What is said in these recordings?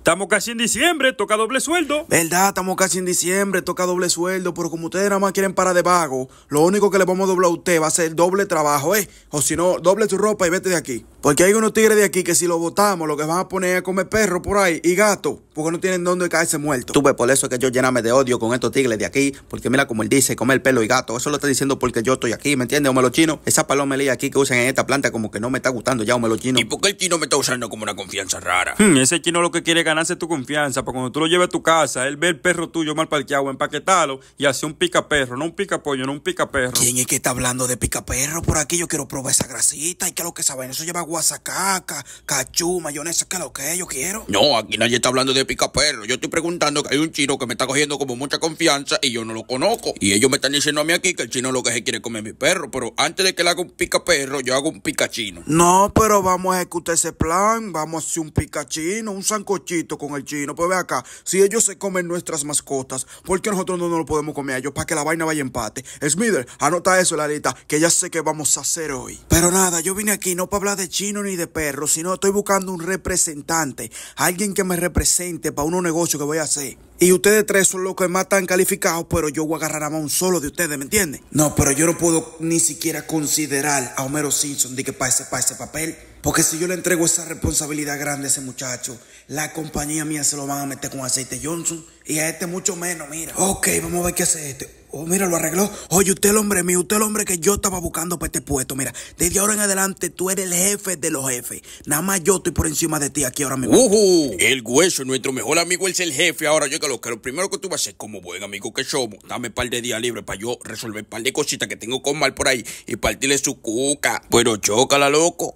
Estamos casi en diciembre, toca doble sueldo. ¿Verdad? Estamos casi en diciembre, toca doble sueldo. Pero como ustedes nada más quieren para de vago, lo único que le vamos a doblar a usted va a ser doble trabajo, ¿eh? O si no, doble su ropa y vete de aquí. Porque hay unos tigres de aquí que si lo botamos, lo que van a poner es comer perro por ahí y gato, porque no tienen dónde caerse muerto. Tuve por eso que yo llename de odio con estos tigres de aquí, porque mira como él dice, comer pelo y gato. Eso lo está diciendo porque yo estoy aquí, ¿me entiendes? homelo chino. Esa palomelía aquí que usan en esta planta como que no me está gustando ya, homelo chino. ¿Y por qué el chino me está usando como una confianza rara? Hmm, ese chino lo que quiere ganarse tu confianza, porque cuando tú lo lleves a tu casa, él ve el perro tuyo mal parqueado, empaquetalo y hace un pica perro, no un pica pollo, no un pica perro. ¿Quién es que está hablando de pica perro por aquí? Yo quiero probar esa grasita y que es lo que saben. Eso lleva guasacaca, cachú, mayonesa, qué es lo que yo quiero. No, aquí nadie está hablando de pica perro. Yo estoy preguntando que hay un chino que me está cogiendo como mucha confianza y yo no lo conozco. Y ellos me están diciendo a mí aquí que el chino lo que se quiere comer mi perro, pero antes de que le haga un pica perro, yo hago un pica chino. No, pero vamos a ejecutar ese plan. Vamos a hacer un pica chino, un sancochino con el chino. Pues ve acá, si ellos se comen nuestras mascotas, ¿por qué nosotros no nos lo podemos comer a ellos para que la vaina vaya empate? Smither, anota eso Larita, la que ya sé que vamos a hacer hoy. Pero nada, yo vine aquí no para hablar de chino ni de perro, sino estoy buscando un representante, alguien que me represente para unos negocios que voy a hacer. Y ustedes tres son los que más están calificados, pero yo voy a agarrar a un solo de ustedes, ¿me entienden? No, pero yo no puedo ni siquiera considerar a Homero Simpson de que pase para ese papel. Porque si yo le entrego esa responsabilidad grande a ese muchacho, la compañía mía se lo van a meter con aceite Johnson. Y a este mucho menos, mira. Ok, vamos a ver qué hace este oh, mira, lo arregló. Oye, usted el hombre mío, usted el hombre que yo estaba buscando para este puesto. Mira, desde ahora en adelante tú eres el jefe de los jefes. Nada más yo estoy por encima de ti aquí ahora mismo. ¡Uhú! El hueso, nuestro mejor amigo, es el jefe. Ahora, yo que lo que lo primero que tú vas a hacer, como buen amigo que somos, dame un par de días libres para yo resolver un par de cositas que tengo con mal por ahí y partirle su cuca. Pero chócala, loco.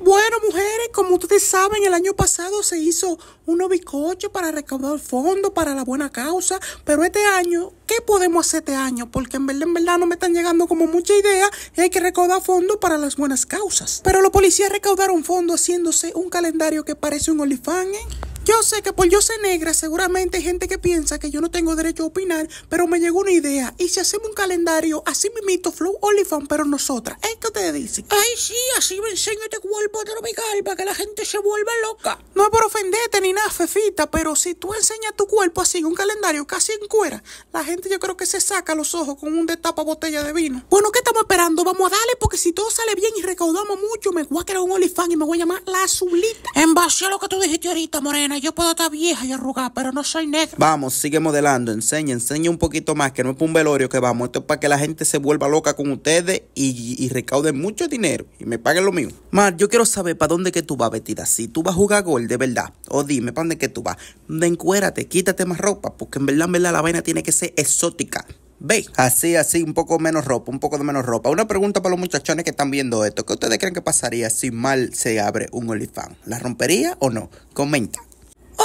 Bueno, mujeres, como ustedes saben, el año pasado se hizo un bicocho para recaudar fondos para la buena causa, pero este año, ¿qué podemos hacer este año? Porque en verdad, no me están llegando como mucha idea y hay que recaudar fondos para las buenas causas. Pero los policías recaudaron fondos haciéndose un calendario que parece un olifán, ¿eh? Yo sé que por yo ser negra seguramente hay gente que piensa que yo no tengo derecho a opinar, pero me llegó una idea. Y si hacemos un calendario, así mimito Flow Olifant, pero nosotras. ¿Es que te dicen? Ay, sí, así me enseño este cuerpo tropical para que la gente se vuelva loca. No es por ofenderte ni nada, Fefita, pero si tú enseñas tu cuerpo así, un calendario casi en cuera, la gente yo creo que se saca los ojos con un destapa botella de vino. Bueno, ¿qué estamos esperando? Vamos a darle porque si todo sale bien y recaudamos mucho, me voy a crear un Olifant y me voy a llamar La Azulita. En base a lo que tú dijiste ahorita, Morena, yo puedo estar vieja y arrugada, pero no soy negra. Vamos, sigue modelando, enseña, enseña un poquito más, que no es para un velorio que vamos. Esto es para que la gente se vuelva loca con ustedes y, recaude mucho dinero y me paguen lo mío. Mar, yo quiero saber para dónde que tú vas, vestida Si tú vas a jugar gol, de verdad. O dime, ¿para dónde que tú vas? Encuérate, quítate más ropa, porque en verdad, en verdad, la vaina tiene que ser exótica. Ve, así, así, un poco menos ropa, un poco de menos ropa. Una pregunta para los muchachones que están viendo esto. ¿Qué ustedes creen que pasaría si mal se abre un olifán? ¿La rompería o no? Comenta.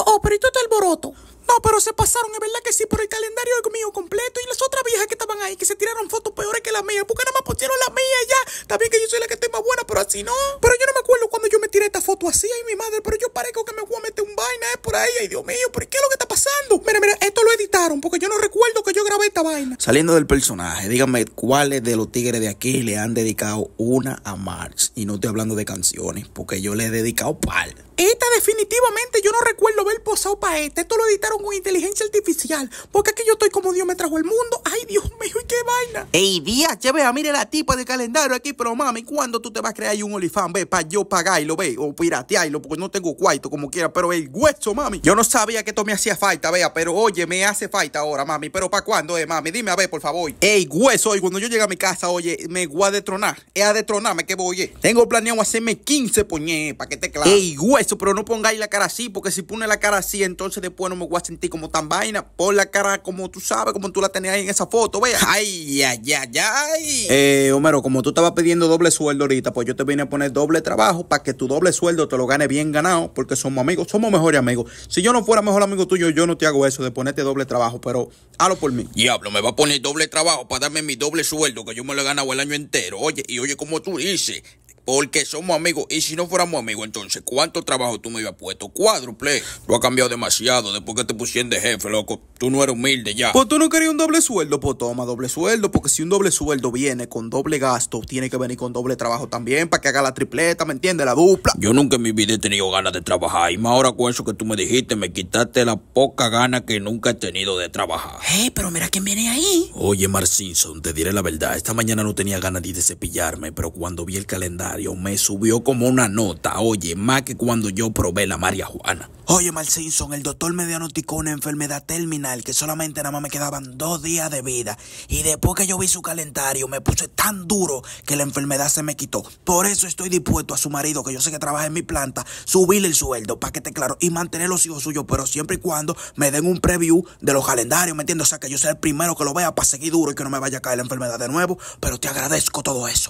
Oh, pero todo el este alboroto? No, pero se pasaron, es verdad que sí, por el calendario mío completo y las otras viejas que estaban ahí, que se tiraron fotos peores que la mía, porque nada más pusieron la mía ya. también que yo soy la que estoy más buena, pero así no. Pero yo no me acuerdo cuando yo me tiré esta foto así, ay mi madre, pero yo parezco que me voy a meter un vaina, eh, por ahí, ay Dios mío, pero ¿qué es lo que está pasando? Mira, mira, esto editaron, porque yo no recuerdo que yo grabé esta vaina. Saliendo del personaje, díganme cuáles de los tigres de aquí le han dedicado una a Marx. Y no estoy hablando de canciones, porque yo le he dedicado pal. Esta definitivamente yo no recuerdo ver posado para esta. Esto lo editaron con inteligencia artificial. Porque aquí yo estoy como Dios me trajo el mundo. Ay, Dios mío, ¿y qué vaina? Ey, día, che, vea, mire la tipa de calendario aquí. Pero mami, ¿cuándo tú te vas a crear un olifán? Ve, para yo pagarlo, ve. O piratearlo, porque no tengo cuarto como quiera. Pero el hueso, mami. Yo no sabía que esto me hacía falta, vea. Pero óyeme, hace falta ahora, mami. Pero ¿para cuándo es, eh, mami? Dime a ver, por favor. Ey, hueso, y cuando yo llegue a mi casa, oye, me voy a detronar. Es eh, a detronarme que voy, eh. Tengo planeado hacerme 15 poñé, para que te claro. Ey, hueso, pero no pongáis la cara así, porque si pone la cara así, entonces después no me voy a sentir como tan vaina. por la cara como tú sabes, como tú la tenías en esa foto, vea. Ay, ay, ay, ay. Eh, Homero, como tú estabas pidiendo doble sueldo ahorita, pues yo te vine a poner doble trabajo para que tu doble sueldo te lo gane bien ganado, porque somos amigos, somos mejores amigos. Si yo no fuera mejor amigo tuyo, yo no te hago eso de ponerte doble doble trabajo, pero halo por mí. Diablo, me va a poner doble trabajo para darme mi doble sueldo, que yo me lo he ganado el año entero. Oye, y oye, como tú dices, porque somos amigos. Y si no fuéramos amigos, entonces, ¿cuánto trabajo tú me habías puesto? Cuádruple. Lo ha cambiado demasiado después que te pusieron de jefe, loco. Tú no eres humilde ya. Pues tú no querías un doble sueldo. Pues toma doble sueldo. Porque si un doble sueldo viene con doble gasto, tiene que venir con doble trabajo también para que haga la tripleta, ¿me entiendes? La dupla. Yo nunca en mi vida he tenido ganas de trabajar. Y más ahora con eso que tú me dijiste, me quitaste la poca gana que nunca he tenido de trabajar. Hey, eh, pero mira quién viene ahí. Oye, Marcinson, te diré la verdad. Esta mañana no tenía ganas ni de cepillarme, pero cuando vi el calendario, me subió como una nota, oye, más que cuando yo probé la María Juana. Oye, Mal Simpson, el doctor me diagnosticó una enfermedad terminal que solamente nada más me quedaban dos días de vida. Y después que yo vi su calendario, me puse tan duro que la enfermedad se me quitó. Por eso estoy dispuesto a su marido, que yo sé que trabaja en mi planta, subirle el sueldo, para que esté claro, y mantener los hijos suyos, pero siempre y cuando me den un preview de los calendarios, ¿me entiendes? O sea, que yo sea el primero que lo vea para seguir duro y que no me vaya a caer la enfermedad de nuevo. Pero te agradezco todo eso.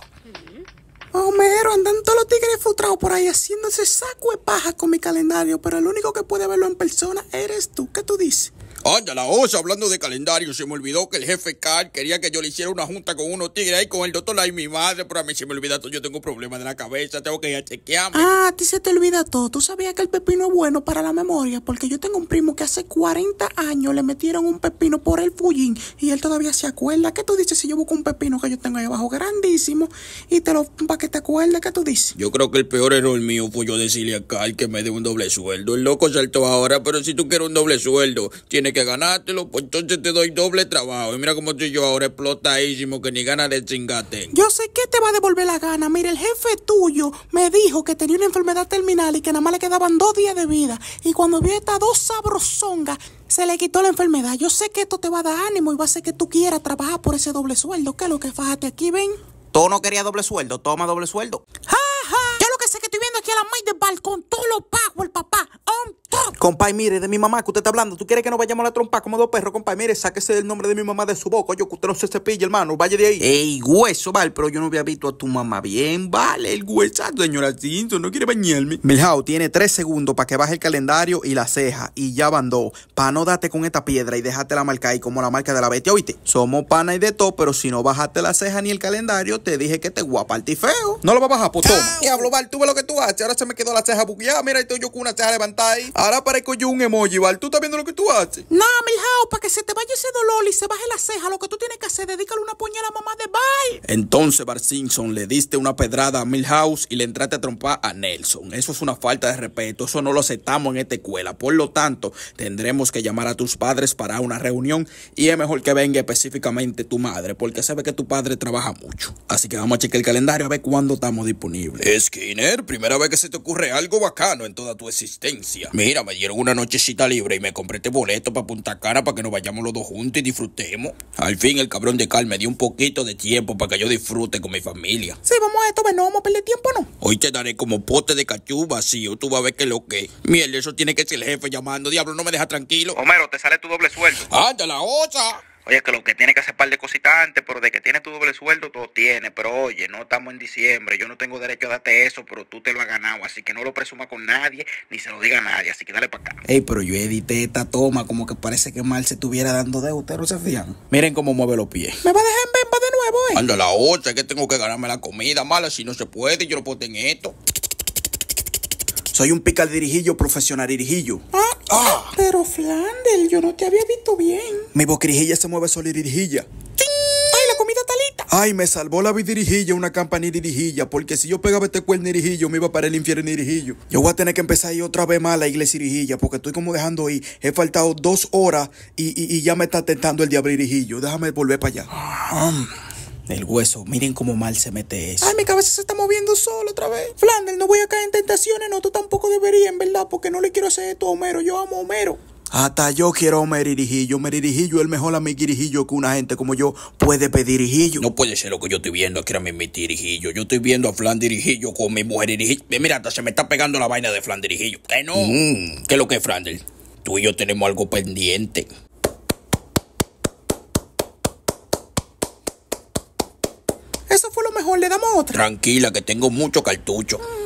Oh, Homero, andan todos los tigres frustrados por ahí haciéndose saco de paja con mi calendario, pero el único que puede verlo en persona eres tú. ¿Qué tú dices? Anda, la osa, hablando de calendario, se me olvidó que el jefe Carl quería que yo le hiciera una junta con unos tigres ahí con el doctor y mi madre, pero a mí se me olvida todo, yo tengo un problema de la cabeza, tengo que ir a chequearme. Ah, a ti se te olvida todo, tú sabías que el pepino es bueno para la memoria, porque yo tengo un primo que hace 40 años le metieron un pepino por el fullín y él todavía se acuerda. ¿Qué tú dices si yo busco un pepino que yo tengo ahí abajo grandísimo y te lo, para que te acuerdes, qué tú dices? Yo creo que el peor error mío fue yo decirle a Carl que me dé un doble sueldo, el loco saltó ahora, pero si tú quieres un doble sueldo, tienes que que ganártelo, pues entonces te doy doble trabajo. Y mira cómo estoy yo ahora explotadísimo que ni ganas de chingate. Yo sé que te va a devolver la gana. Mira, el jefe tuyo me dijo que tenía una enfermedad terminal y que nada más le quedaban dos días de vida. Y cuando vio estas dos sabrosongas, se le quitó la enfermedad. Yo sé que esto te va a dar ánimo y va a hacer que tú quieras trabajar por ese doble sueldo. ¿Qué es lo que fájate aquí, ven? Tú no querías doble sueldo, toma doble sueldo. ¡Ja, ja! Yo lo que sé que estoy viendo aquí a la maíz del balcón, todo lo pago el papá. hombre. Compay, mire, de mi mamá que usted está hablando. ¿Tú quieres que nos vayamos a la trompa como dos perros, compay? Mire, sáquese el nombre de mi mamá de su boca. Yo que usted no se cepilla, hermano. Vaya de ahí. Ey, hueso, vale, pero yo no había visto a tu mamá bien. Vale, el hueso, señora Simpson. No quiere bañarme. Miljao, tiene tres segundos para que baje el calendario y la ceja. Y ya bandó. Pa' no date con esta piedra y dejarte la marca ahí como la marca de la bestia, ¿oíste? Somos pana y de todo, pero si no bajaste la ceja ni el calendario, te dije que te guapa al feo. No lo va a bajar, pues toma. Diablo, Val, tú ves lo que tú haces. Ahora se me quedó la ceja buqueada. Mira, estoy yo con una ceja levantada ahí. Ahora parezco yo un emoji, ¿vale? ¿Tú estás viendo lo que tú haces? No, Milhouse. para que se te vaya ese dolor y se baje la ceja, lo que tú tienes que hacer, es dedícale una puñera a mamá de Val. Entonces, Bar Simpson, le diste una pedrada a Milhouse y le entraste a trompar a Nelson. Eso es una falta de respeto, eso no lo aceptamos en esta escuela. Por lo tanto, tendremos que llamar a tus padres para una reunión y es mejor que venga específicamente tu madre, porque se ve que tu padre trabaja mucho. Así que vamos a chequear el calendario a ver cuándo estamos disponibles. Skinner, primera vez que se te ocurre algo bacano en toda tu existencia. Mira, me dieron una nochecita libre y me compré este boleto para Punta Cana para que nos vayamos los dos juntos y disfrutemos. Al fin, el cabrón de Carl me dio un poquito de tiempo para que yo disfrute con mi familia. Sí, vamos a esto, pero pues no vamos a perder tiempo, ¿no? Hoy te daré como pote de cachú vacío. Tú vas a ver qué es lo que. Mierda, eso tiene que ser el jefe llamando. Diablo, no me deja tranquilo. Homero, te sale tu doble sueldo. ¡Ándale, la otra! Oye, que lo que tiene que hacer par de cositas antes, pero de que tiene tu doble sueldo, todo tiene. Pero oye, no estamos en diciembre, yo no tengo derecho a darte eso, pero tú te lo has ganado. Así que no lo presuma con nadie, ni se lo diga a nadie. Así que dale para acá. Ey, pero yo edité esta toma, como que parece que mal se estuviera dando de usted, ¿no Miren cómo mueve los pies. Me va a dejar en bemba de nuevo, eh. Anda la otra, es que tengo que ganarme la comida mala, si no se puede, yo lo puedo tener esto. Soy un de dirigillo profesional dirigillo. Ah, Ah. Pero Flandel, yo no te había visto bien. Mi boquirijilla se mueve dirijilla. ¡Ay, la comida talita! Ay, me salvó la vidirijilla, una campanirijilla, porque si yo pegaba este cuernirijillo, me iba para el infierno irijillo. Yo voy a tener que empezar a otra vez más a la iglesia irijilla, porque estoy como dejando ir. He faltado dos horas y, ya me está tentando el irijillo. Déjame volver para allá. Ah. el hueso, miren cómo mal se mete eso. Ay, mi cabeza se está moviendo solo otra vez. Flandel, no voy a caer en tentaciones, no, tú tampoco porque no le quiero hacer esto a Homero. Yo amo a Homero. Hasta yo quiero a Homero yo Homero dirigillo, es el mejor amigo Irijillo que una gente como yo puede pedir hijillo. No puede ser lo que yo estoy viendo aquí a mi tirijillo. Yo estoy viendo a Flan Dirijillo con mi mujer Irijillo. Mira, hasta se me está pegando la vaina de Flan Dirijillo. ¿Qué no? Mm. ¿Qué es lo que es, Flander? Tú y yo tenemos algo pendiente. Eso fue lo mejor, le damos otra. Tranquila, que tengo mucho cartucho. Mm.